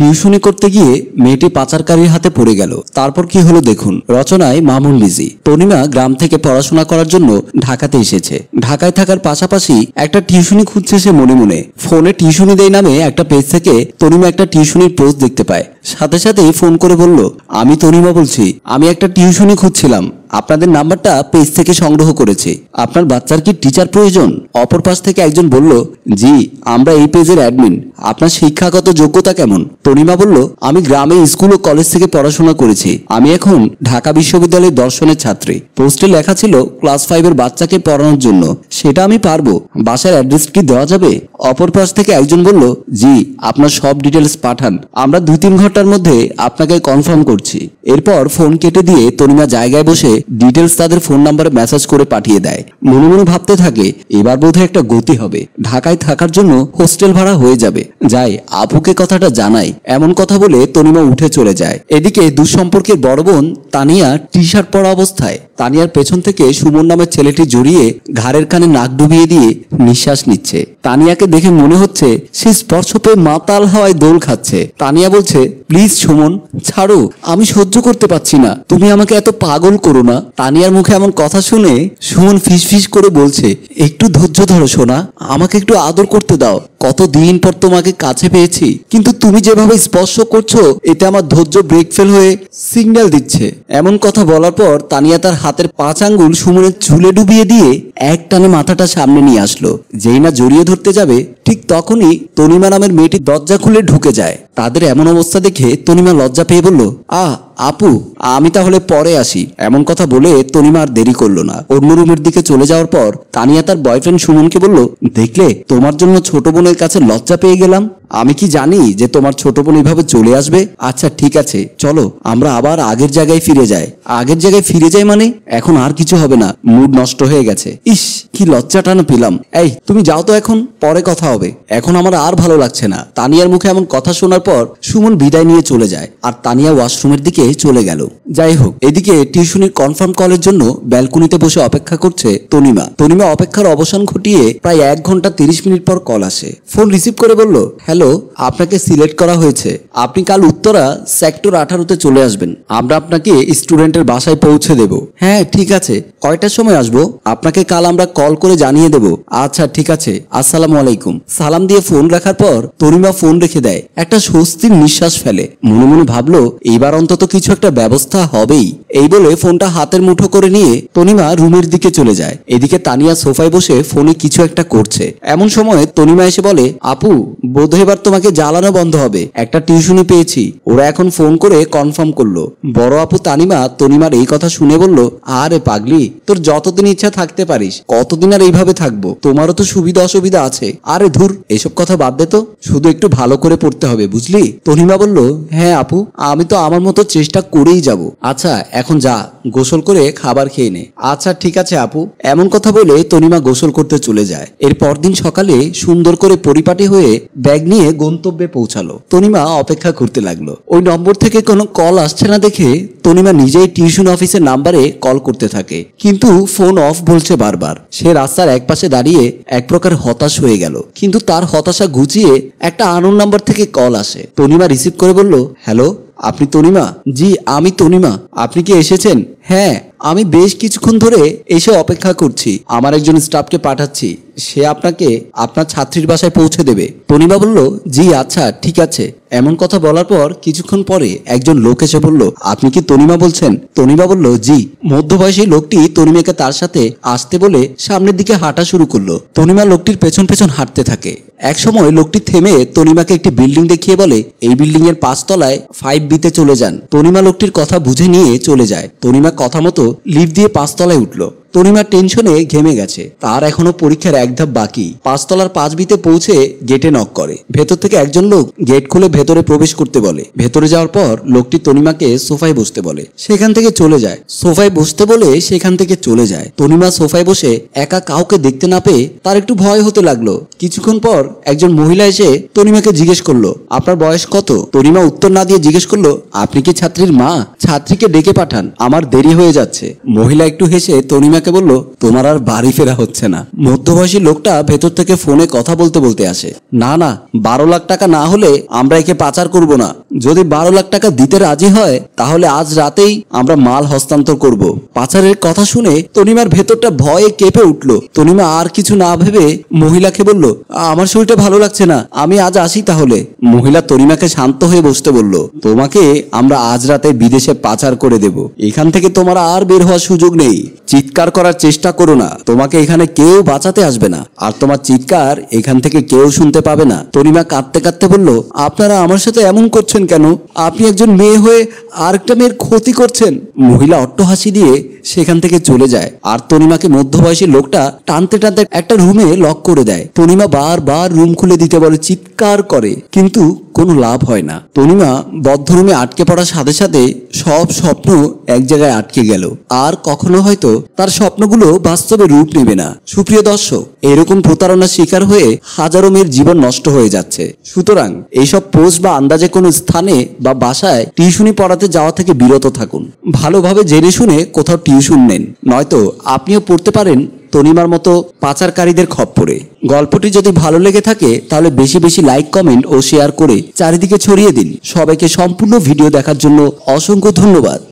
টিউশনি করতে গিয়ে মেয়েটি পাচারকারীর হাতে পড়ে গেল তারপর কি হলো দেখুন রচনায় মামুন লিজি পূর্ণিমা গ্রাম থেকে পড়াশোনা করার জন্য ঢাকাতে এসেছে ঢাকায় থাকার পাশাপাশি একটা টিউশনি খুঁজছে সে মনে মনে ফোনে টিউশনি দেয় নামে একটা পেজ থেকে তনিমা একটা টিউশনির পোস্ট দেখতে পায় সাথে সাথেই ফোন করে বলল আমি তনিমা বলছি আমি একটা টিউশনি খুঁজছিলাম আপনাদের নাম্বারটা পেজ থেকে সংগ্রহ করেছে আপনার বাচ্চার কি টিচার প্রয়োজন অপর পাশ থেকে একজন বলল জি আমরা এই পেজের অ্যাডমিন আপনার শিক্ষাগত যোগ্যতা কেমন তনিমা বলল আমি গ্রামে স্কুল ও কলেজ থেকে পড়াশোনা করেছি আমি এখন ঢাকা বিশ্ববিদ্যালয়ের দর্শনের ছাত্রী পোস্টে লেখা ছিল ক্লাস ফাইভের বাচ্চাকে পড়ানোর জন্য সেটা আমি পারবো বাসার অ্যাড্রেস কি দেওয়া যাবে অপর পাশ থেকে একজন বলল জি আপনার সব ডিটেলস পাঠান আমরা দু তিন ঘন্টার মধ্যে আপনাকে কনফার্ম করছি এরপর ফোন কেটে দিয়ে তনিমা জায়গায় বসে ডিটেলস তাদের ফোন নাম্বারে মেসেজ করে পাঠিয়ে দেয় মনে মনে ভাবতে থাকে এবার বোধহয় একটা গতি হবে ঢাকায় থাকার জন্য হোস্টেল ভাড়া হয়ে যাবে যাই আপুকে কথাটা জানাই এমন কথা বলে তনিমা উঠে চলে যায় এদিকে দুঃসম্পর্কের বড় বোন তানিয়া টি শার্ট পরা অবস্থায় তানিয়ার পেছন থেকে সুমন নামের ছেলেটি জড়িয়ে ঘাড়ের কানে নাক ডুবিয়ে দিয়ে নিঃশ্বাস নিচ্ছে তানিয়াকে দেখে মনে হচ্ছে সে স্পর্শ পেয়ে মাতাল হওয়ায় দোল খাচ্ছে তানিয়া বলছে প্লিজ সুমন ছাড়ো আমি সহ্য করতে পারছি না তুমি আমাকে এত পাগল করো সুরমা তানিয়ার মুখে এমন কথা শুনে সুমন ফিস করে বলছে একটু ধৈর্য ধরো সোনা আমাকে একটু আদর করতে দাও কতদিন পর তোমাকে কাছে পেয়েছি কিন্তু তুমি যেভাবে স্পর্শ করছো এতে আমার ধৈর্য ব্রেক ফেল হয়ে সিগন্যাল দিচ্ছে এমন কথা বলার পর তানিয়া তার হাতের পাঁচ আঙ্গুল সুমনের ঝুলে ডুবিয়ে দিয়ে এক টানে মাথাটা সামনে নিয়ে আসলো যেই না জড়িয়ে ধরতে যাবে ঠিক তখনই তনিমা নামের মেয়েটি দরজা খুলে ঢুকে যায় তাদের এমন অবস্থা দেখে তনিমা লজ্জা পেয়ে বলল আহ আপু আমি তাহলে পরে আসি এমন কথা বলে তনিমা আর দেরি করলো না অন্য রুমের দিকে চলে যাওয়ার পর তানিয়া তার বয়ফ্রেন্ড সুমনকে বলল দেখলে তোমার জন্য ছোট বোনের বোনের কাছে লজ্জা পেয়ে গেলাম আমি কি জানি যে তোমার ছোট বোন এইভাবে চলে আসবে আচ্ছা ঠিক আছে চলো আমরা আবার আগের জায়গায় ফিরে যাই আগের জায়গায় ফিরে যাই মানে এখন আর কিছু হবে না মুড নষ্ট হয়ে গেছে ইস কি লজ্জা টানা পেলাম এই তুমি যাও তো এখন পরে কথা হবে এখন আমার আর ভালো লাগছে না তানিয়ার মুখে এমন কথা শোনার পর সুমন বিদায় নিয়ে চলে যায় আর তানিয়া ওয়াশরুমের দিকে চলে গেল যাই হোক এদিকে টিউশনির কনফার্ম কলের জন্য ব্যালকনিতে বসে অপেক্ষা করছে তনিমা তনিমা অপেক্ষার অবসান ঘটিয়ে প্রায় এক ঘন্টা তিরিশ মিনিট পর কল আসে ফোন রিসিভ করে বলল হ্যালো আপনাকে সিলেক্ট করা হয়েছে আপনি কাল উত্তরা সেক্টর আঠারোতে চলে আসবেন আমরা আপনাকে স্টুডেন্টের বাসায় পৌঁছে দেব হ্যাঁ ঠিক আছে কয়টার সময় আসব আপনাকে কাল আমরা কল করে জানিয়ে দেব আচ্ছা ঠিক আছে আসসালামু আলাইকুম সালাম দিয়ে ফোন রাখার পর তরিমা ফোন রেখে দেয় একটা স্বস্তির নিঃশ্বাস ফেলে মনে মনে ভাবলো এইবার অন্তত কিছু একটা ব্যবস্থা হবেই এই বলে ফোনটা হাতের মুঠো করে নিয়ে তনিমা রুমের দিকে চলে যায় এদিকে তানিয়া সোফায় বসে ফোনে কিছু একটা করছে এমন সময় তনিমা এসে বলে আপু বোধ এবার তোমাকে জ্বালানো বন্ধ হবে একটা টিউশনই পেয়েছি ওরা এখন ফোন করে কনফার্ম করলো বড় আপু তানিমা তনিমার এই কথা শুনে বলল আরে পাগলি তোর যতদিন ইচ্ছা থাকতে পারিস কতদিন আর এইভাবে থাকবো তোমারও তো সুবিধা অসুবিধা আছে আরে ধুর এসব কথা বাদ দে তো শুধু একটু ভালো করে পড়তে হবে বুঝলি তনিমা বলল হ্যাঁ আপু আমি তো আমার মতো চেষ্টা করেই যাব আচ্ছা এখন যা গোসল করে খাবার খেয়ে নে আচ্ছা ঠিক আছে আপু এমন কথা বলে তনিমা গোসল করতে চলে যায় এর পরদিন সকালে সুন্দর করে পরিপাটি হয়ে ব্যাগ নিয়ে গন্তব্যে পৌঁছালো তনিমা অপেক্ষা করতে লাগলো ওই নম্বর থেকে কোনো কল আসছে না দেখে তনিমা নিজেই টিউশন অফিসের নাম্বারে কল করতে থাকে কিন্তু ফোন অফ বলছে বারবার সে রাস্তার এক পাশে দাঁড়িয়ে এক প্রকার হতাশ হয়ে গেল কিন্তু তার হতাশা গুছিয়ে একটা আনন্দ নাম্বার থেকে কল আসে তনিমা রিসিভ করে বলল হ্যালো আপনি তনিমা জি আমি তনিমা আপনি কি এসেছেন হ্যাঁ আমি বেশ কিছুক্ষণ ধরে এসে অপেক্ষা করছি আমার একজন স্টাফকে পাঠাচ্ছি সে আপনাকে আপনার ছাত্রীর বাসায় পৌঁছে দেবে প্রণিমা বলল জি আচ্ছা ঠিক আছে এমন কথা বলার পর কিছুক্ষণ পরে একজন লোক এসে বলল আপনি কি তনিমা বলছেন তনিমা বলল জি মধ্যবয়সী লোকটি তনিমাকে তার সাথে আসতে বলে সামনের দিকে হাঁটা শুরু করলো তনিমা লোকটির পেছন পেছন হাঁটতে থাকে এক সময় লোকটি থেমে তনিমাকে একটি বিল্ডিং দেখিয়ে বলে এই বিল্ডিং এর পাঁচতলায় ফাইভ বিতে চলে যান তনিমা লোকটির কথা বুঝে নিয়ে চলে যায় তনিমা কথা মতো লিফট দিয়ে পাঁচতলায় উঠলো তনিমা টেনশনে ঘেমে গেছে তার এখনো পরীক্ষার এক ধাপ বাকি পাঁচতলার পাঁচ বিতে পৌঁছে গেটে নক করে ভেতর থেকে একজন লোক গেট খুলে ভেতরে প্রবেশ করতে বলে ভেতরে যাওয়ার পর লোকটি তনিমাকে সোফায় বসতে বলে সেখান থেকে চলে যায় সোফায় বসতে বলে সেখান থেকে চলে যায় তনিমা সোফায় বসে একা কাউকে দেখতে না পেয়ে তার একটু ভয় হতে লাগলো কিছুক্ষণ পর একজন মহিলা এসে তনিমাকে জিজ্ঞেস করলো আপনার বয়স কত তনিমা উত্তর না দিয়ে জিজ্ঞেস করলো আপনি কি ছাত্রীর মা ছাত্রীকে ডেকে পাঠান আমার দেরি হয়ে যাচ্ছে মহিলা একটু হেসে তনিমা ওনাকে বলল তোমার আর বাড়ি ফেরা হচ্ছে না মধ্যবয়সী লোকটা ভেতর থেকে ফোনে কথা বলতে বলতে আসে না না বারো লাখ টাকা না হলে আমরা একে পাচার করব না যদি বারো লাখ টাকা দিতে রাজি হয় তাহলে আজ রাতেই আমরা মাল হস্তান্তর করব পাচারের কথা শুনে তনিমার ভেতরটা ভয়ে কেঁপে উঠল তনিমা আর কিছু না ভেবে মহিলাকে বলল আমার শরীরটা ভালো লাগছে না আমি আজ আসি তাহলে মহিলা তনিমাকে শান্ত হয়ে বসতে বলল তোমাকে আমরা আজ রাতে বিদেশে পাচার করে দেব এখান থেকে তোমার আর বের হওয়ার সুযোগ নেই চিৎকার করার চেষ্টা করো না তোমাকে এখানে কেউ বাঁচাতে আসবে না আর তোমার চিৎকার এখান থেকে কেউ শুনতে পাবে না তরিমা কাঁদতে কাঁদতে বলল আপনারা আমার সাথে এমন করছেন কেন আপনি একজন মেয়ে হয়ে আরেকটা মেয়ের ক্ষতি করছেন মহিলা অট্টহাসি দিয়ে সেখান থেকে চলে যায় আর তনিমাকে মধ্যবয়সী লোকটা টানতে টানতে একটা রুমে লক করে দেয় তনিমা বার বার রুম খুলে দিতে বলে চিৎকার করে কিন্তু কোনো লাভ হয় না তনিমা বদ্ধ রুমে আটকে পড়ার সাথে সাথে সব স্বপ্ন এক জায়গায় আটকে গেল আর কখনো হয়তো তার স্বপ্নগুলো বাস্তবে রূপ নেবে না সুপ্রিয় দর্শক এরকম প্রতারণার শিকার হয়ে হাজারো মেয়ের জীবন নষ্ট হয়ে যাচ্ছে সুতরাং এইসব পোস্ট বা আন্দাজে কোনো স্থানে বা বাসায় টিউশনি পড়াতে যাওয়া থেকে বিরত থাকুন ভালোভাবে জেনে শুনে কোথাও টিউশন নেন নয়তো আপনিও পড়তে পারেন তনিমার মতো পাচারকারীদের খপ্পরে গল্পটি যদি ভালো লেগে থাকে তাহলে বেশি বেশি লাইক কমেন্ট ও শেয়ার করে চারিদিকে ছড়িয়ে দিন সবাইকে সম্পূর্ণ ভিডিও দেখার জন্য অসংখ্য ধন্যবাদ